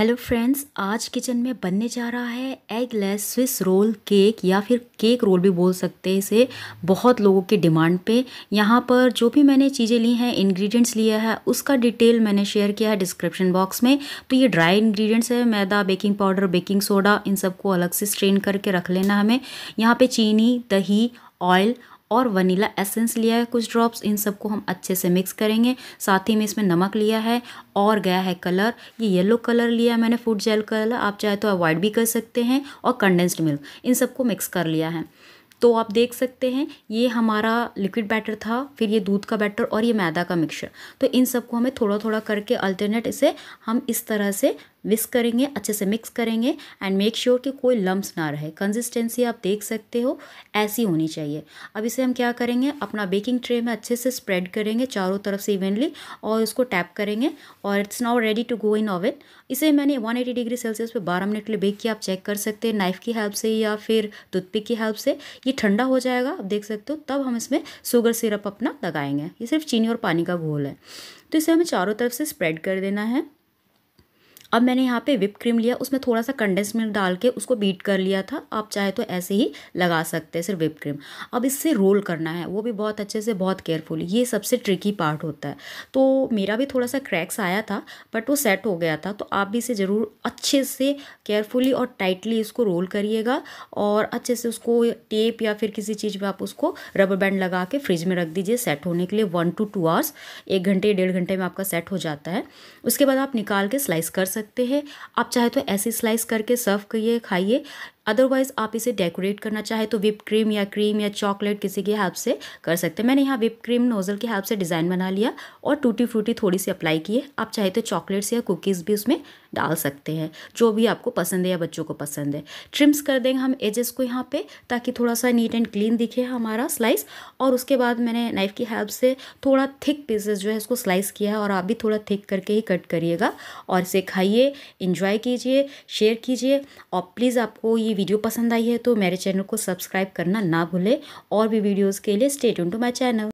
hello friends आज kitchen में बनने जा रहा है eggless Swiss roll cake या फिर केक रोल भी बोल सकते हैं इसे बहुत लोगों के डिमांड पे यहाँ पर जो भी मैंने चीज़ें ली हैं इंग्रेडिएंट्स लिया है उसका डिटेल मैंने शेयर किया है डिस्क्रिप्शन बॉक्स में तो ये ड्राई इंग्रेडिएंट्स है मैदा बेकिंग पाउडर बेकिंग सोडा इन सबको अलग से स्ट्रेन करके रख लेना हमें यहाँ पर चीनी दही ऑयल और वनीला एसेंस लिया है कुछ ड्रॉप्स इन सबको हम अच्छे से मिक्स करेंगे साथ ही में इसमें नमक लिया है और गया है कलर ये येलो कलर लिया है मैंने फूड जेल कलर आप चाहे तो अवॉइड भी कर सकते हैं और कंडेंस्ड मिल्क इन सबको मिक्स कर लिया है तो आप देख सकते हैं ये हमारा लिक्विड बैटर था फिर ये दूध का बैटर और ये मैदा का मिक्सचर तो इन सबको हमें थोड़ा थोड़ा करके अल्टरनेट इसे हम इस तरह से मिक्स करेंगे अच्छे से मिक्स करेंगे एंड मेक श्योर कि कोई लम्ब ना रहे कंसिस्टेंसी आप देख सकते हो ऐसी होनी चाहिए अब इसे हम क्या करेंगे अपना बेकिंग ट्रे में अच्छे से स्प्रेड करेंगे चारों तरफ से इवेंटली और उसको टैप करेंगे और it's now ready to go in oven इसे मैंने 180 डिग्री सेल्सियस पे 12 मिनट के लिए बेक किया आप चेक कर सकते हैं नाइफ़ की हेल्प से या फिर टूथपिक की हेल्प से ये ठंडा हो जाएगा आप देख सकते हो तब हम इसमें शुगर सिरप अपना लगाएंगे ये सिर्फ चीनी और पानी का घोल है तो इसे हमें चारों तरफ से स्प्रेड कर देना है अब मैंने यहाँ पे विप क्रीम लिया उसमें थोड़ा सा कंडेंस मिल्क डाल के उसको बीट कर लिया था आप चाहे तो ऐसे ही लगा सकते हैं सिर्फ विप क्रीम अब इससे रोल करना है वो भी बहुत अच्छे से बहुत केयरफुली ये सबसे ट्रिकी पार्ट होता है तो मेरा भी थोड़ा सा क्रैक्स आया था बट वो सेट हो गया था तो आप भी इसे ज़रूर अच्छे से केयरफुली और टाइटली इसको रोल करिएगा और अच्छे से उसको टेप या फिर किसी चीज़ पर आप उसको रबर बैंड लगा के फ्रिज में रख दीजिए सेट होने के लिए वन टू टू आवर्स एक घंटे डेढ़ घंटे में आपका सेट हो जाता है उसके बाद आप निकाल के स्लाइस कर सकते सकते हैं आप चाहे तो ऐसे स्लाइस करके सर्व करिए खाइए अदरवाइज़ आप इसे डेकोरेट करना चाहे तो विप क्रीम या क्रीम या चॉकलेट किसी की हेल्प से कर सकते हैं मैंने यहाँ विप क्रीम नोज़ल के हेल्प से डिज़ाइन बना लिया और टूटी फ्रूटी थोड़ी सी अप्लाई की है आप चाहे तो चॉकलेट्स या कुकीज़ भी उसमें डाल सकते हैं जो भी आपको पसंद है या बच्चों को पसंद है ट्रिम्स कर देंगे हम एजेस को यहाँ पे ताकि थोड़ा सा नीट एंड क्लीन दिखे हमारा स्लाइस और उसके बाद मैंने नाइफ़ की हेल्प से थोड़ा थिक पीसेस जो है इसको स्लाइस किया है और आप भी थोड़ा थिक करके ही कट करिएगा और इसे खाइए इंजॉय कीजिए शेयर कीजिए और प्लीज़ आपको ये वीडियो पसंद आई है तो मेरे चैनल को सब्सक्राइब करना ना भूलें और भी वीडियोज़ के लिए स्टेट टू माई चैनल